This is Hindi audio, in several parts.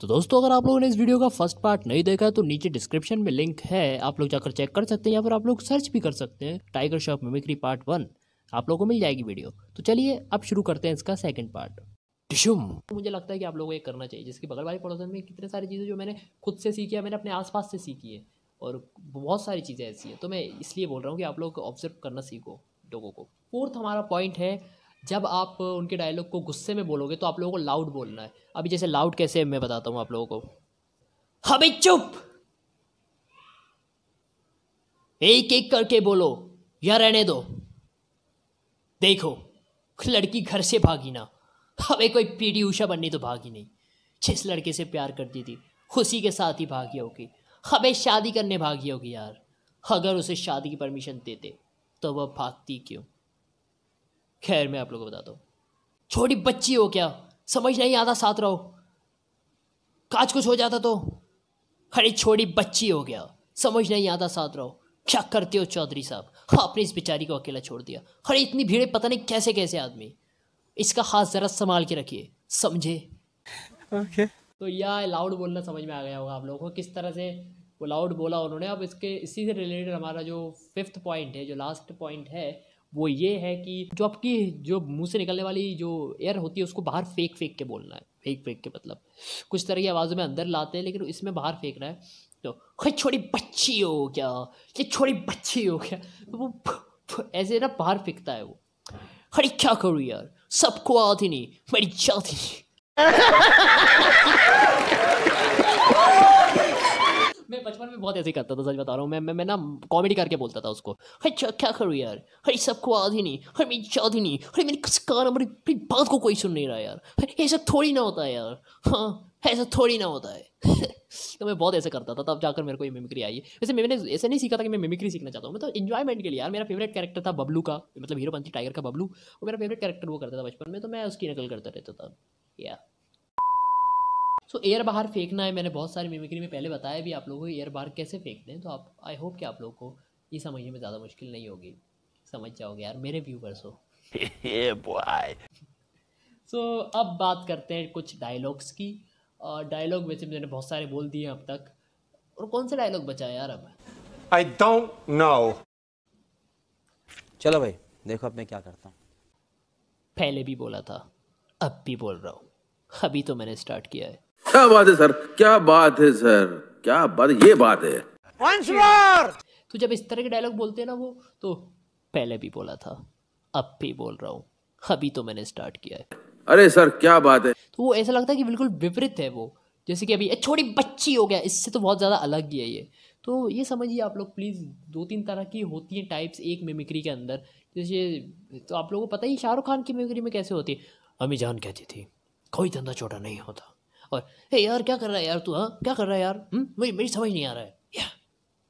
तो दोस्तों अगर आप लोगों ने इस वीडियो का फर्स्ट पार्ट नहीं देखा तो नीचे डिस्क्रिप्शन में लिंक है आप लोग जाकर चेक कर सकते हैं या फिर आप लोग सर्च भी कर सकते हैं tiger shop mimicry part one आप लोगों को मिल जाएगी वीडियो तो चलिए अब शुरू करते हैं इसका सेकंड पार्ट टिशुम तो मुझे लगता है कि आप लोगों को ये करना चाहिए जिसकी बगल वाली पड़ोसन में कितने सारी चीज़ें जो मैंने खुद से सीखी है मैंने अपने आसपास से सीखी है और बहुत सारी चीज़ें ऐसी हैं तो मैं इसलिए बोल रहा हूँ कि आप लोग ऑब्जर्व करना सीखो लोगों को फोर्थ हमारा पॉइंट है जब आप उनके डायलॉग को गुस्से में बोलोगे तो आप लोगों को लाउड बोलना है अभी जैसे लाउड कैसे है मैं बताता हूँ आप लोगों को हमें चुप एक एक करके बोलो या रहने दो देखो लड़की घर से भागी ना अबे कोई पीटी ऊषा बननी तो भागी नहीं जिस लड़के से प्यार करती थी खुशी के साथ ही भागी होगी हमें शादी करने भागी होगी यार अगर उसे शादी की परमिशन देते तो वह भागती क्यों खैर मैं आप लोगों को बताता हूँ छोटी बच्ची हो क्या समझ नहीं आता साथ रहो काज कुछ हो जाता तो खड़ी छोटी बच्ची हो गया समझ नहीं आता साथ रहो क्या करते हो चौधरी साहब आपने इस बेचारी को अकेला छोड़ दिया खड़ी इतनी भीड़ पता नहीं कैसे कैसे आदमी इसका हाथ ज़रा संभाल के रखिए समझे ओके तो यह लाउड बोलना समझ में आ गया होगा आप लोगों को किस तरह से वो लाउड बोला उन्होंने अब इसके इसी से रिलेटेड हमारा जो फिफ्थ पॉइंट है जो लास्ट पॉइंट है वो ये है कि जो आपकी जो मुंह से निकलने वाली जो एयर होती है उसको बाहर फेंक फेंक के बोलना है फेंक फेंक के मतलब कुछ तरह की आवाज़ों में अंदर लाते हैं लेकिन इसमें बाहर फेंकना है तो खे छोड़ी बच्ची हो क्या ये छोड़ी बच्ची हो क्या तो वो ऐसे ना बाहर फेंकता है वो खड़ी क्या करूँ यार सबको आती नहीं मेरी जाती नहीं मैं बचपन में बहुत ऐसे करता था सच बता रहा हूँ मैं मैं मैं ना कॉमेडी करके बोलता था उसको हरे क्या करूँ यार अरे सबको आधी नहीं अरे मेरी ही नहीं अरे मेरी कुछ कान मेरी बात को कोई सुन नहीं रहा यार ऐसा थोड़ी ना होता है यार हाँ ऐसा थोड़ी ना होता है तो मैं बहुत ऐसे करता था तब जाकर मेरे को ये मिमिक्री आई है वैसे मैंने ऐसे नहीं सीखा था कि मैं मिमिक्री सीखना चाहता हूँ मतलब इन्जॉयमेंट के लिए यार मेरा फेवरेट कैरेक्टर था बबलू का मतलब हीरो पंथी टाइगर का बबलू वो मेरा फेवरेट कैरेक्टर वो करता था बचपन में तो मैं उसकी नकल करता रहता था या सो एयर बाहर फेंकना है मैंने बहुत सारी मिमिक्री में पहले बताया भी आप लोगों को एयर बाहर कैसे फेंकते हैं तो आप आई होप कि आप लोग को ये समझने में ज़्यादा मुश्किल नहीं होगी समझ जाओगे यार मेरे व्यूवर्स हो सो अब बात करते हैं कुछ डायलॉग्स की और डायलॉग वैसे मैंने बहुत सारे बोल दिए अब तक और कौन सा डायलॉग बचा है यार अब आई डोंट नो चलो भाई देखो अब मैं क्या करता हूँ पहले भी बोला था अब भी बोल रहा हूँ अभी तो मैंने स्टार्ट किया है क्या बात है सर क्या बात है सर क्या बात ये बात है तो जब इस तरह के डायलॉग बोलते हैं ना वो तो पहले भी बोला था अब भी बोल रहा हूँ अभी तो मैंने स्टार्ट किया है अरे सर क्या बात है तो वो ऐसा लगता है कि बिल्कुल विपरीत है वो जैसे कि अभी छोटी बच्ची हो गया इससे तो बहुत ज़्यादा अलग ही है ये तो ये समझिए आप लोग प्लीज़ दो तीन तरह की होती हैं टाइप्स एक मिमिक्री के अंदर जैसे तो आप लोगों को पता ही शाहरुख खान की मिमिक्री में कैसे होती है अमी जान कहती थी कोई धंधा छोटा नहीं होता और हे यार क्या कर रहा है यार तू हाँ क्या कर रहा है यार हम्म? वही मेरी समझ नहीं आ रहा है या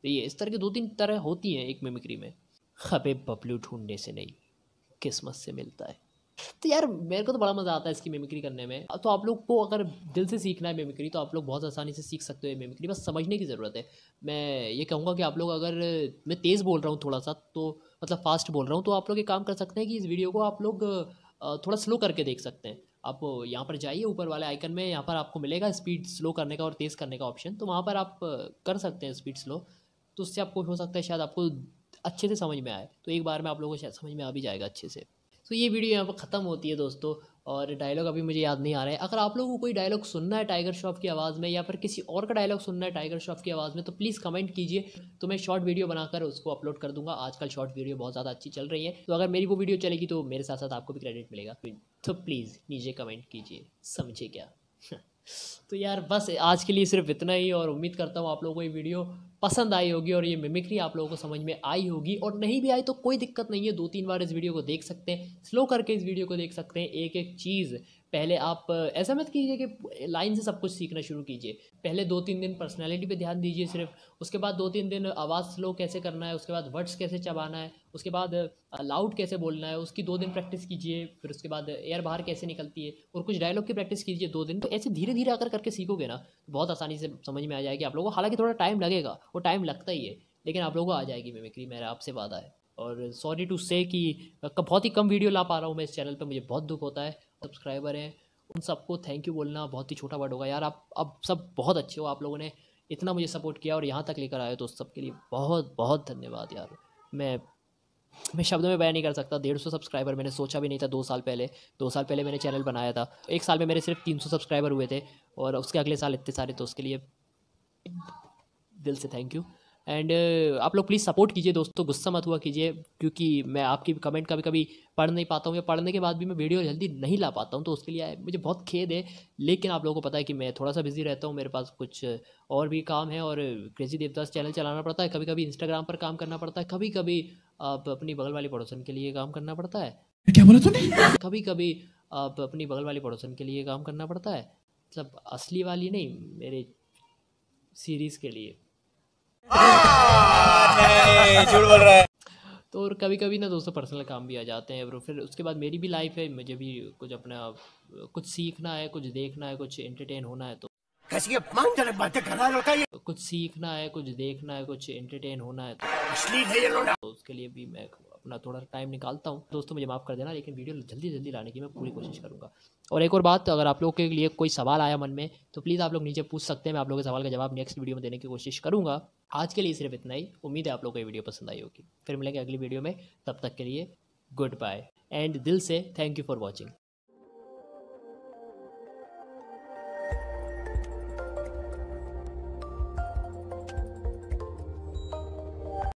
तो ये इस तरह की दो तीन तरह होती हैं एक मिमिक्री में खबे बबलू ढूंढने से नहीं किस्मत से मिलता है तो यार मेरे को तो बड़ा मज़ा आता है इसकी मिमिक्री करने में तो आप लोग को अगर दिल से सीखना है मिमिक्री तो आप लोग बहुत आसानी से सीख सकते हो मिमिक्री बस समझने की ज़रूरत है मैं ये कहूँगा कि आप लोग अगर मैं तेज़ बोल रहा हूँ थोड़ा सा तो मतलब फास्ट बोल रहा हूँ तो आप लोग ये काम कर सकते हैं कि इस वीडियो को आप लोग थोड़ा स्लो करके देख सकते हैं आप यहाँ पर जाइए ऊपर वाले आइकन में यहाँ पर आपको मिलेगा स्पीड स्लो करने का और तेज़ करने का ऑप्शन तो वहाँ पर आप कर सकते हैं स्पीड स्लो तो उससे आपको हो सकता है शायद आपको अच्छे से समझ में आए तो एक बार में आप लोगों को शायद समझ में आ भी जाएगा अच्छे से सो तो ये वीडियो यहाँ पर ख़त्म होती है दोस्तों और डायलॉग अभी मुझे याद नहीं आ रहा है अगर आप लोगों को कोई डायलॉग सुनना है टाइगर श्रॉफ की आवाज़ में या फिर किसी और का डायलॉग सुनना है टाइगर श्रॉफ की आवाज़ में तो प्लीज़ कमेंट कीजिए तो मैं शॉर्ट वीडियो बनाकर उसको अपलोड कर दूंगा आजकल शॉर्ट वीडियो बहुत ज़्यादा अच्छी चल रही है तो अगर मेरी वो वीडियो चलेगी तो मेरे साथ साथ आपको भी क्रेडिट मिलेगा तो प्लीज़ नीचे कमेंट कीजिए समझे क्या तो यार बस आज के लिए सिर्फ इतना ही और उम्मीद करता हूँ आप लोगों को ये वीडियो पसंद आई होगी और ये मिमिक्री आप लोगों को समझ में आई होगी और नहीं भी आई तो कोई दिक्कत नहीं है दो तीन बार इस वीडियो को देख सकते हैं स्लो करके इस वीडियो को देख सकते हैं एक एक चीज़ पहले आप ऐसा मत कीजिए कि लाइन से सब कुछ सीखना शुरू कीजिए पहले दो तीन दिन पर्सनैलिटी पे ध्यान दीजिए सिर्फ उसके बाद दो तीन दिन आवाज़ स्लो कैसे करना है उसके बाद वर्ड्स कैसे चबाना है उसके बाद लाउड कैसे बोलना है उसकी दो दिन प्रैक्टिस कीजिए फिर उसके बाद एयर बाहर कैसे निकलती है और कुछ डायलॉग की प्रैक्टिस कीजिए दो दिन तो ऐसे धीरे धीरे आकर करके सीखोगे ना तो बहुत आसानी से समझ में आ जाएगी आप लोगों को हालांकि थोड़ा टाइम लगेगा वो टाइम लगता ही है लेकिन आप लोगों को आ जाएगी मेमिक्री मेरा आपसे वादा है और सॉरी टू से कि बहुत ही कम वीडियो ला पा रहा हूँ मैं इस चैनल पर मुझे बहुत दुख होता है सब्सक्राइबर हैं उन सबको थैंक यू बोलना बहुत ही छोटा वर्ड होगा यार आप अब सब बहुत अच्छे हो आप लोगों ने इतना मुझे सपोर्ट किया और यहाँ तक लेकर आए तो उस सबके लिए बहुत बहुत धन्यवाद यार मैं मैं शब्दों में बयान नहीं कर सकता डेढ़ सौ सब्सक्राइबर मैंने सोचा भी नहीं था दो साल पहले दो साल पहले मैंने चैनल बनाया था एक साल में मेरे सिर्फ तीन सौ सब्सक्राइबर हुए थे और उसके अगले साल इतने सारे तो उसके लिए दिल से थैंक यू एंड uh, आप लोग प्लीज़ सपोर्ट कीजिए दोस्तों गुस्सा मत हुआ कीजिए क्योंकि मैं आपकी कमेंट कभी कभी पढ़ नहीं पाता हूँ या पढ़ने के बाद भी मैं वीडियो जल्दी नहीं ला पाता हूँ तो उसके लिए मुझे बहुत खेद है लेकिन आप लोगों को पता है कि मैं थोड़ा सा बिज़ी रहता हूँ मेरे पास कुछ और भी काम है और क्रेजी देवदास चैनल चलाना पड़ता है कभी कभी इंस्टाग्राम पर काम करना पड़ता है कभी कभी आप अपनी बगल वाली पड़ोसन के लिए काम करना पड़ता है क्या बोला तूने कभी कभी आप अपनी बगल वाली पड़ोसन के लिए काम करना पड़ता है मतलब असली वाली नहीं मेरे सीरीज़ के लिए हाँ, झूठ बोल रहा है तो और कभी कभी ना दोस्तों पर्सनल काम भी आ जाते हैं फिर उसके बाद मेरी भी लाइफ है मुझे भी कुछ अपना कुछ सीखना है कुछ देखना है कुछ एंटरटेन होना है तो कैसी बातें रहा कुछ सीखना है कुछ देखना है कुछ एंटरटेन होना है तो, है ये तो उसके लिए भी मैं अपना थोड़ा टाइम निकालता हूँ दोस्तों मुझे माफ़ कर देना लेकिन वीडियो जल्दी जल्दी लाने की मैं पूरी कोशिश करूँगा और एक और बात अगर आप लोग के लिए कोई सवाल आया मन में तो प्लीज़ आप लोग नीचे पूछ सकते हैं मैं आप लोगों के सवाल का जवाब नेक्स्ट वीडियो में देने की कोशिश करूँगा आज के लिए सिर्फ इतना ही उम्मीद है आप लोग को ये वीडियो पसंद आई होगी फिर मिलेंगे अगली वीडियो में तब तक के लिए गुड बाय एंड दिल से थैंक यू फॉर वॉचिंग